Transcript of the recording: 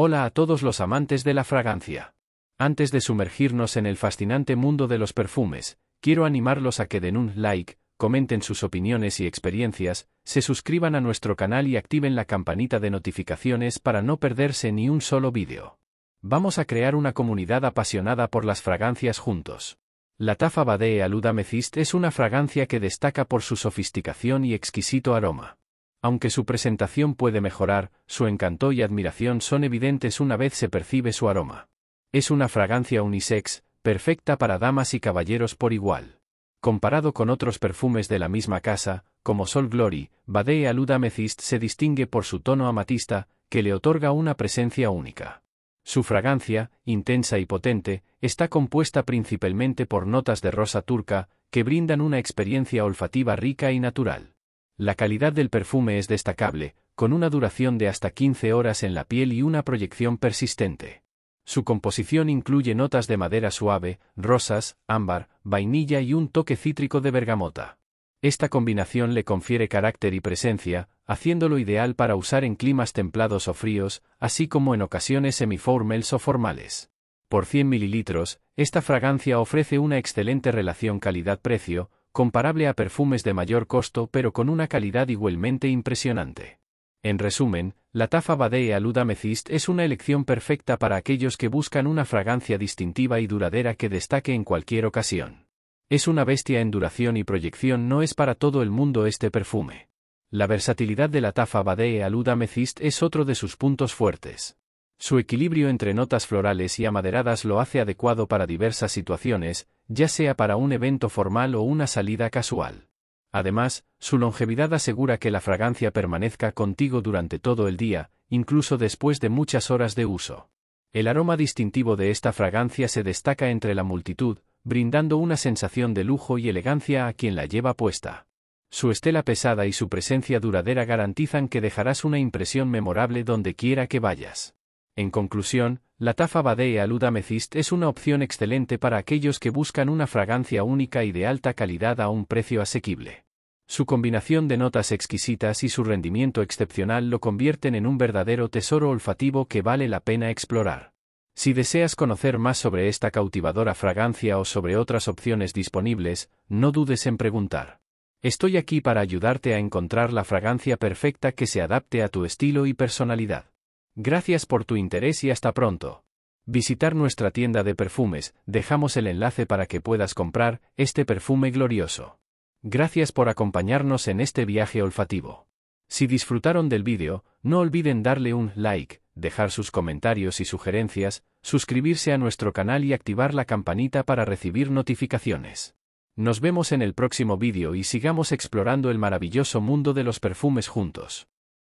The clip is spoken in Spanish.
Hola a todos los amantes de la fragancia. Antes de sumergirnos en el fascinante mundo de los perfumes, quiero animarlos a que den un like, comenten sus opiniones y experiencias, se suscriban a nuestro canal y activen la campanita de notificaciones para no perderse ni un solo vídeo. Vamos a crear una comunidad apasionada por las fragancias juntos. La Tafa Badea Aluda es una fragancia que destaca por su sofisticación y exquisito aroma. Aunque su presentación puede mejorar, su encanto y admiración son evidentes una vez se percibe su aroma. Es una fragancia unisex, perfecta para damas y caballeros por igual. Comparado con otros perfumes de la misma casa, como Sol Glory, Badea Mecist se distingue por su tono amatista, que le otorga una presencia única. Su fragancia, intensa y potente, está compuesta principalmente por notas de rosa turca, que brindan una experiencia olfativa rica y natural. La calidad del perfume es destacable, con una duración de hasta 15 horas en la piel y una proyección persistente. Su composición incluye notas de madera suave, rosas, ámbar, vainilla y un toque cítrico de bergamota. Esta combinación le confiere carácter y presencia, haciéndolo ideal para usar en climas templados o fríos, así como en ocasiones semiformales o formales. Por 100 mililitros, esta fragancia ofrece una excelente relación calidad-precio, comparable a perfumes de mayor costo pero con una calidad igualmente impresionante. En resumen, la Tafa Badea e Aluda es una elección perfecta para aquellos que buscan una fragancia distintiva y duradera que destaque en cualquier ocasión. Es una bestia en duración y proyección, no es para todo el mundo este perfume. La versatilidad de la Tafa Badee Aluda Mecist es otro de sus puntos fuertes. Su equilibrio entre notas florales y amaderadas lo hace adecuado para diversas situaciones, ya sea para un evento formal o una salida casual. Además, su longevidad asegura que la fragancia permanezca contigo durante todo el día, incluso después de muchas horas de uso. El aroma distintivo de esta fragancia se destaca entre la multitud, brindando una sensación de lujo y elegancia a quien la lleva puesta. Su estela pesada y su presencia duradera garantizan que dejarás una impresión memorable donde quiera que vayas. En conclusión, la Tafa Badea e Aluda es una opción excelente para aquellos que buscan una fragancia única y de alta calidad a un precio asequible. Su combinación de notas exquisitas y su rendimiento excepcional lo convierten en un verdadero tesoro olfativo que vale la pena explorar. Si deseas conocer más sobre esta cautivadora fragancia o sobre otras opciones disponibles, no dudes en preguntar. Estoy aquí para ayudarte a encontrar la fragancia perfecta que se adapte a tu estilo y personalidad. Gracias por tu interés y hasta pronto. Visitar nuestra tienda de perfumes, dejamos el enlace para que puedas comprar este perfume glorioso. Gracias por acompañarnos en este viaje olfativo. Si disfrutaron del vídeo, no olviden darle un like, dejar sus comentarios y sugerencias, suscribirse a nuestro canal y activar la campanita para recibir notificaciones. Nos vemos en el próximo vídeo y sigamos explorando el maravilloso mundo de los perfumes juntos.